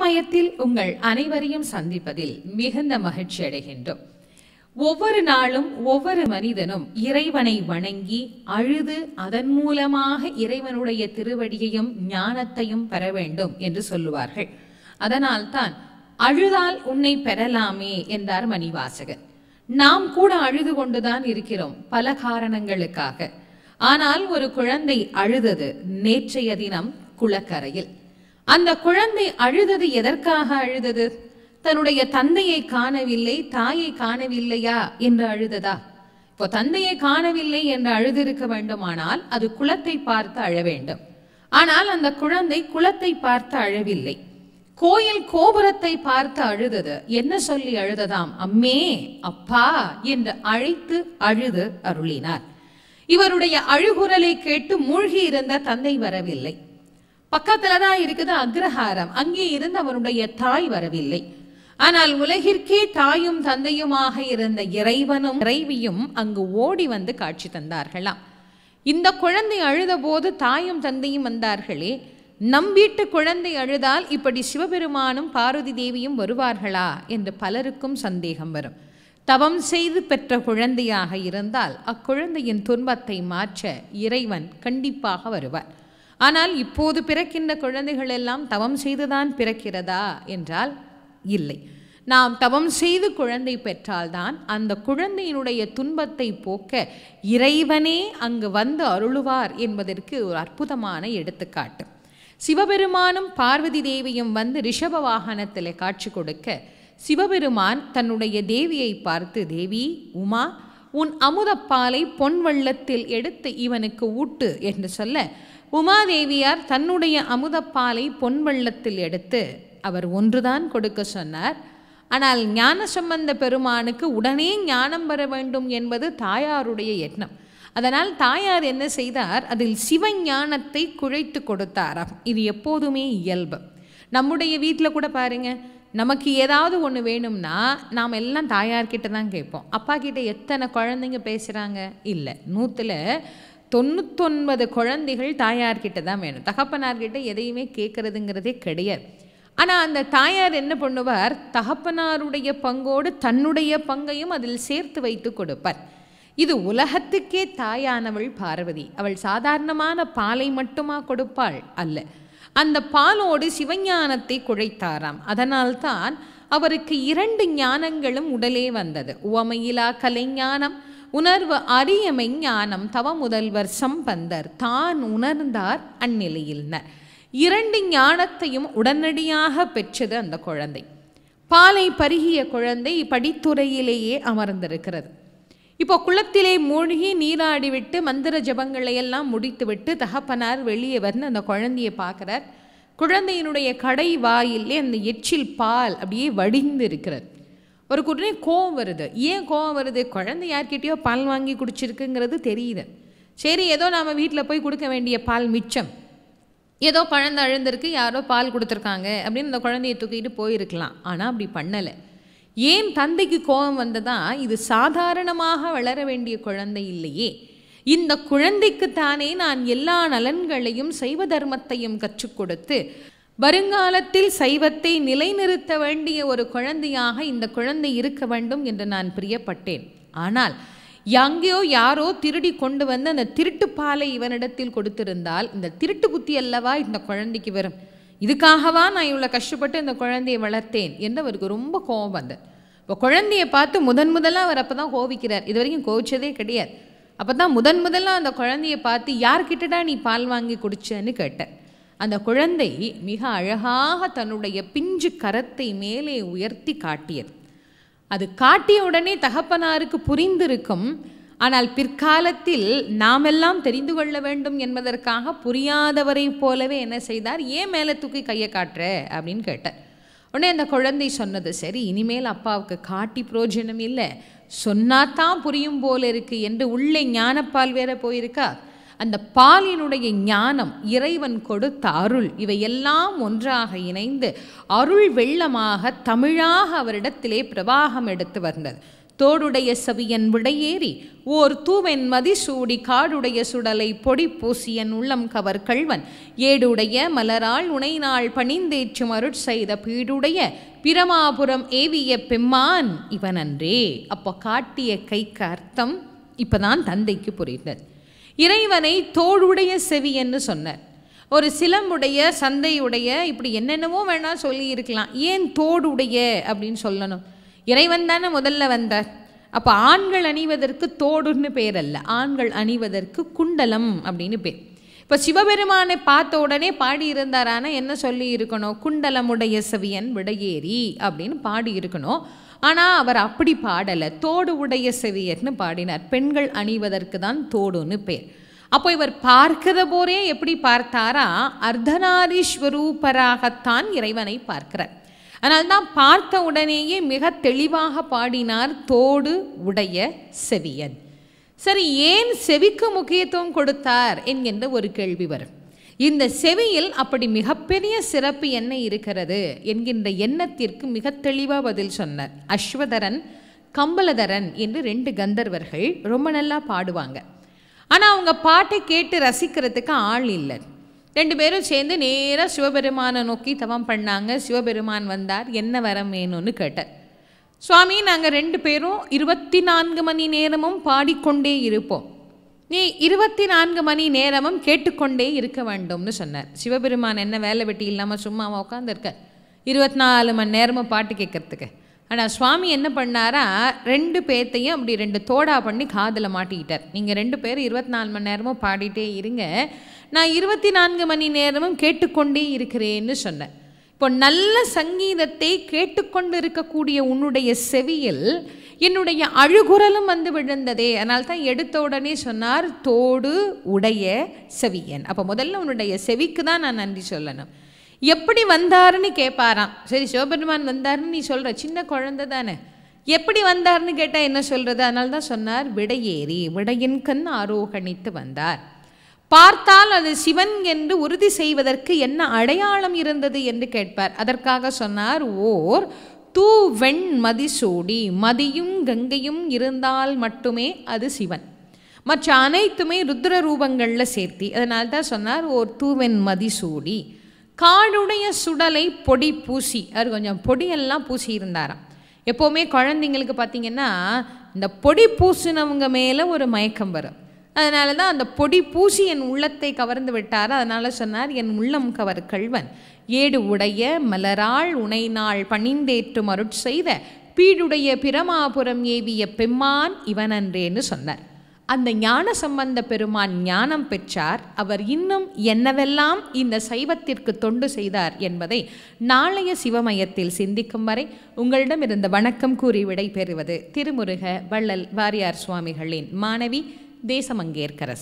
சிவமயத்தில் உங்கள் அனைவரையும் சந்திப்பதில் மிகுந்த மகிழ்ச்சி அடைகின்றோம் ஒவ்வொரு நாளும் ஒவ்வொரு மனிதனும் இறைவனை வணங்கி அழுது அதன் மூலமாக இறைவனுடைய திருவடியையும் ஞானத்தையும் பெற வேண்டும் என்று சொல்லுவார்கள் அதனால்தான் அழுதால் உன்னை பெறலாமே என்றார் மணிவாசகன் நாம் கூட அழுது கொண்டுதான் இருக்கிறோம் பல காரணங்களுக்காக ஆனால் ஒரு குழந்தை அழுதது நேற்றைய தினம் குளக்கரையில் அந்த குழந்தை அழுதது எதற்காக அழுதது தன்னுடைய தந்தையை காணவில்லை தாயை காணவில்லையா என்று அழுததா இப்போ தந்தையை காணவில்லை என்று அழுதிருக்க வேண்டுமானால் அது குளத்தை பார்த்து அழ வேண்டும் ஆனால் அந்த குழந்தை குளத்தை பார்த்து அழவில்லை கோயில் கோபுரத்தை பார்த்து அழுதது என்ன சொல்லி அழுததாம் அம்மே அப்பா என்று அழைத்து அழுது அருளினார் இவருடைய அழுகுரலை கேட்டு மூழ்கி இருந்த தந்தை வரவில்லை பக்கத்துலதான் தான் இருக்குது அக்ரஹாரம் அங்கே இருந்து அவனுடைய தாய் வரவில்லை ஆனால் உலகிற்கே தாயும் தந்தையுமாக இருந்த இறைவனும் இறைவியும் அங்கு ஓடி வந்து காட்சி தந்தார்களாம் இந்த குழந்தை அழுத போது தாயும் தந்தையும் வந்தார்களே நம் வீட்டு குழந்தை அழுதால் இப்படி சிவபெருமானும் பார்வதி தேவியும் வருவார்களா என்று பலருக்கும் சந்தேகம் வரும் தவம் செய்து பெற்ற குழந்தையாக இருந்தால் அக்குழந்தையின் துன்பத்தை மாற்ற இறைவன் கண்டிப்பாக வருவார் ஆனால் இப்போது பிறக்கின்ற குழந்தைகள் எல்லாம் தவம் செய்துதான் பிறக்கிறதா என்றால் இல்லை நாம் தவம் செய்து குழந்தை பெற்றால்தான் அந்த குழந்தையினுடைய துன்பத்தை போக்க இறைவனே அங்கு வந்து அருளுவார் என்பதற்கு ஒரு அற்புதமான எடுத்துக்காட்டு சிவபெருமானும் பார்வதி தேவியும் வந்து ரிஷப வாகனத்தில் காட்சி கொடுக்க சிவபெருமான் தன்னுடைய தேவியை பார்த்து தேவி உமா உன் அமுதப்பாலை பொன் வெள்ளத்தில் எடுத்து இவனுக்கு ஊட்டு என்று சொல்ல உமாதேவியார் தன்னுடைய அமுதப்பாலை பொன் வெள்ளத்தில் எடுத்து அவர் ஒன்றுதான் கொடுக்க சொன்னார் ஆனால் ஞான சம்பந்த பெருமானுக்கு உடனே ஞானம் பெற வேண்டும் என்பது தாயாருடைய எண்ணம் அதனால் தாயார் என்ன செய்தார் அதில் சிவ ஞானத்தை குழைத்து கொடுத்தாராம் இது எப்போதுமே இயல்பு நம்முடைய வீட்டில் கூட பாருங்க நமக்கு ஏதாவது ஒன்று வேணும்னா நாம் எல்லாம் தாயார்கிட்ட தான் கேட்போம் அப்பா கிட்ட எத்தனை குழந்தைங்க பேசுகிறாங்க இல்லை நூற்றில் தொண்ணூத்தொன்பது குழந்தைகள் தாயார்கிட்ட தான் வேணும் தகப்பனார்கிட்ட எதையுமே கேட்குறதுங்கிறதே கிடையாது ஆனால் அந்த தாயார் என்ன பண்ணுவார் தகப்பனாருடைய பங்கோடு தன்னுடைய பங்கையும் அதில் சேர்த்து வைத்து கொடுப்பார் இது உலகத்துக்கே தாயானவள் பார்வதி அவள் சாதாரணமான பாலை மட்டுமா கொடுப்பாள் அல்ல அந்த பாலோடு சிவஞானத்தை குழைத்தாராம் அதனால்தான் அவருக்கு இரண்டு ஞானங்களும் உடலே வந்தது உவமையிலா கலைஞானம் உணர்வு அறியமை ஞானம் தவ முதல்வர் சம்பந்தர் தான் உணர்ந்தார் அந்நிலையில்னர் இரண்டு ஞானத்தையும் உடனடியாக பெற்றது அந்த குழந்தை பாலை பருகிய குழந்தை படித்துறையிலேயே அமர்ந்திருக்கிறது இப்போ குளத்திலே மூழ்கி நீராடிவிட்டு மந்திர ஜபங்களை எல்லாம் முடித்துவிட்டு தகப்பனார் வெளியே வந்து அந்த குழந்தையை பார்க்குறார் குழந்தையினுடைய கடை வாயிலே அந்த எச்சில் பால் அப்படியே வடிந்து இருக்கிறது ஒரு உடனே கோவம் வருது ஏன் கோவம் வருது குழந்தை யார்கிட்டயோ பால் வாங்கி குடிச்சிருக்குங்கிறது தெரியுது சரி ஏதோ நாம் வீட்டில் போய் கொடுக்க வேண்டிய பால் மிச்சம் ஏதோ குழந்தை அழுந்திருக்கு யாரோ பால் கொடுத்துருக்காங்க அப்படின்னு அந்த குழந்தைய தூக்கிட்டு போயிருக்கலாம் ஆனால் அப்படி பண்ணலை ஏன் தந்தைக்கு கோபம் வந்ததா இது சாதாரணமாக வளர வேண்டிய குழந்தை இல்லையே இந்த குழந்தைக்குத்தானே நான் எல்லா நலன்களையும் சைவ தர்மத்தையும் கற்றுக் கொடுத்து வருங்காலத்தில் சைவத்தை நிலைநிறுத்த வேண்டிய ஒரு குழந்தையாக இந்த குழந்தை இருக்க வேண்டும் என்று நான் பிரியப்பட்டேன் ஆனால் எங்கேயோ யாரோ திருடி கொண்டு வந்து அந்த திருட்டு பாலை இவனிடத்தில் கொடுத்திருந்தால் இந்த திருட்டு புத்தி அல்லவா இந்த குழந்தைக்கு வரும் இதுக்காகவா நான் இவ்வளோ கஷ்டப்பட்டு இந்த குழந்தையை வளர்த்தேன் என்று அவருக்கு ரொம்ப கோபம் வந்தது இப்போ குழந்தையை பார்த்து முதன் முதலாக அவர் அப்போ தான் கோவிக்கிறார் இது வரைக்கும் கோவிச்சதே கிடையாது அப்போ தான் முதன் முதலாக அந்த குழந்தையை பார்த்து யார்கிட்டடா நீ பால் வாங்கி குடிச்சேன்னு கேட்டேன் அந்த குழந்தை மிக அழகாக தன்னுடைய பிஞ்சு கரத்தை மேலே உயர்த்தி காட்டியது அது காட்டிய உடனே தகப்பனாருக்கு புரிந்திருக்கும் ஆனால் பிற்காலத்தில் நாமெல்லாம் தெரிந்து கொள்ள வேண்டும் என்பதற்காக புரியாதவரை போலவே என்ன செய்தார் ஏன் மேலே தூக்கி கையை காட்டுற அப்படின்னு கேட்டார் உடனே அந்த குழந்தை சொன்னது சரி இனிமேல் அப்பாவுக்கு காட்டி புரோஜனம் இல்லை சொன்னாத்தான் புரியும் போல இருக்கு என்று உள்ளே ஞானப்பால் வேற போயிருக்கா அந்த பாலினுடைய ஞானம் இறைவன் கொடுத்த அருள் இவை எல்லாம் ஒன்றாக இணைந்து அருள் வெள்ளமாக தமிழாக அவரிடத்திலே பிரவாகம் எடுத்து வந்தது தோடுடைய சவியன் விடையேறி ஓர் தூவென் மதிசூடி காடுடைய சுடலை பொடி பூசியன் உள்ளம் கவர் கள்வன் ஏடுடைய மலரால் உனைநாள் பணிந்தேச்சும் செய்த பீடுடைய பிரமாபுரம் ஏவிய பெம்மான் இவனன்றே அப்போ காட்டிய கைக்கு அர்த்தம் இப்போதான் தந்தைக்கு புரிந்தது இறைவனை தோளுடைய செவி என்று சொன்னார் ஒரு சிலம்புடைய சந்தையுடைய இப்படி என்னென்னவோ வேணால் சொல்லியிருக்கலாம் ஏன் தோடுடைய அப்படின்னு சொல்லணும் இறைவன் தானே முதல்ல வந்தார் அப்போ ஆண்கள் அணிவதற்கு தோடுன்னு பேர் அல்ல ஆண்கள் அணிவதற்கு குண்டலம் அப்படின்னு பேர் இப்போ சிவபெருமானை பார்த்த உடனே பாடியிருந்தாரான என்ன சொல்லி இருக்கணும் குண்டலமுடைய செவியன் விடையேறி அப்படின்னு பாடியிருக்கணும் ஆனால் அவர் அப்படி பாடலை தோடு உடைய செவியர்னு பாடினார் பெண்கள் அணிவதற்கு தான் தோடுன்னு பேர் அப்போ இவர் பார்க்கிற போரே எப்படி பார்த்தாரா அர்த்தநாரீஸ்வரூபராகத்தான் இறைவனை பார்க்கிறார் அதனால்தான் பார்த்த உடனேயே மிக தெளிவாக பாடினார் தோடு உடைய செவியன் சரி ஏன் செவிக்கு முக்கியத்துவம் கொடுத்தார் என்கின்ற ஒரு கேள்வி வரும் இந்த செவியில் அப்படி மிகப்பெரிய சிறப்பு என்ன இருக்கிறது என்கின்ற எண்ணத்திற்கு மிக தெளிவாக பதில் சொன்னார் அஸ்வதரன் கம்பலதரன் என்று ரெண்டு கந்தர்வர்கள் ரொம்ப நல்லா பாடுவாங்க ஆனால் அவங்க பாட்டை கேட்டு ரசிக்கிறதுக்கு ஆள் இல்லை ரெண்டு பேரும் சேர்ந்து நேராக சிவபெருமானை நோக்கி தவம் பண்ணாங்க சிவபெருமான் வந்தார் என்ன வரம் வேணும்னு கேட்டார் சுவாமி நாங்கள் ரெண்டு பேரும் இருபத்தி நான்கு மணி நேரமும் பாடிக்கொண்டே இருப்போம் நீ இருபத்தி நான்கு மணி நேரமும் கேட்டுக்கொண்டே இருக்க வேண்டும்னு சொன்னார் சிவபெருமான் என்ன வேலை வெட்டி இல்லாமல் சும்மா உட்காந்துருக்க இருபத்தி நாலு மணி நேரமும் பாட்டு கேட்கறதுக்கு ஆனால் சுவாமி என்ன பண்ணாரா ரெண்டு பேர்த்தையும் அப்படி ரெண்டு தோடா பண்ணி காதில் மாட்டிக்கிட்டார் நீங்கள் ரெண்டு பேரும் இருபத்தி நாலு மணி நேரமும் பாடிட்டே இருங்க நான் இருபத்தி நான்கு மணி நேரமும் கேட்டுக்கொண்டே இருக்கிறேன்னு சொன்னேன் இப்போ நல்ல சங்கீதத்தை கேட்டுக்கொண்டு இருக்கக்கூடிய உன்னுடைய செவியில் என்னுடைய அழுகுரலும் வந்து விழுந்ததே அதனால் தான் எடுத்த உடனே சொன்னார் தோடு உடைய செவியன் அப்போ முதல்ல உன்னுடைய செவிக்கு தான் நான் நன்றி சொல்லணும் எப்படி வந்தாருன்னு கேட்பாராம் சரி சிவபெருமான் வந்தாருன்னு நீ சொல்கிற சின்ன குழந்தை தானே எப்படி வந்தார்னு கேட்டால் என்ன சொல்கிறது அதனால தான் சொன்னார் விடையேறி விடையின் கண் ஆரோகணித்து வந்தார் பார்த்தால் அது சிவன் என்று உறுதி செய்வதற்கு என்ன அடையாளம் இருந்தது என்று கேட்பார் அதற்காக சொன்னார் ஓர் தூ வெண் மதிசூடி மதியும் கங்கையும் இருந்தால் மட்டுமே அது சிவன் மற்ற அனைத்துமே ருத்ர ரூபங்களில் சேர்த்தி அதனால தான் சொன்னார் ஓர் தூவெண் மதிசூடி காடுடைய சுடலை பொடி பூசி அது கொஞ்சம் பொடியெல்லாம் பூசி இருந்தாராம் எப்போவுமே குழந்தைங்களுக்கு பார்த்திங்கன்னா இந்த பொடி பூசினவங்க மேலே ஒரு மயக்கம் வரும் அதனால தான் அந்த பொடி பூசி என் உள்ளத்தை கவர்ந்து விட்டார் அதனால் சொன்னார் என் உள்ளம் கவர் கள்வன் ஏடு உடைய மலராள் உனை நாள் பணிந்தேற்று மருட்செய்த பீடுடைய பிரமாபுரம் ஏவிய பெம்மான் இவனன்றேன்னு சொன்னார் அந்த ஞான சம்பந்த பெருமான் ஞானம் பெற்றார் அவர் இன்னும் என்னவெல்லாம் இந்த சைவத்திற்கு தொண்டு செய்தார் என்பதை நாளைய சிவமயத்தில் சிந்திக்கும் வரை உங்களிடம் இருந்த வணக்கம் கூறி விடை பெறுவது திருமுருக வள்ளல் வாரியார் சுவாமிகளின் மாணவி De esa mangueira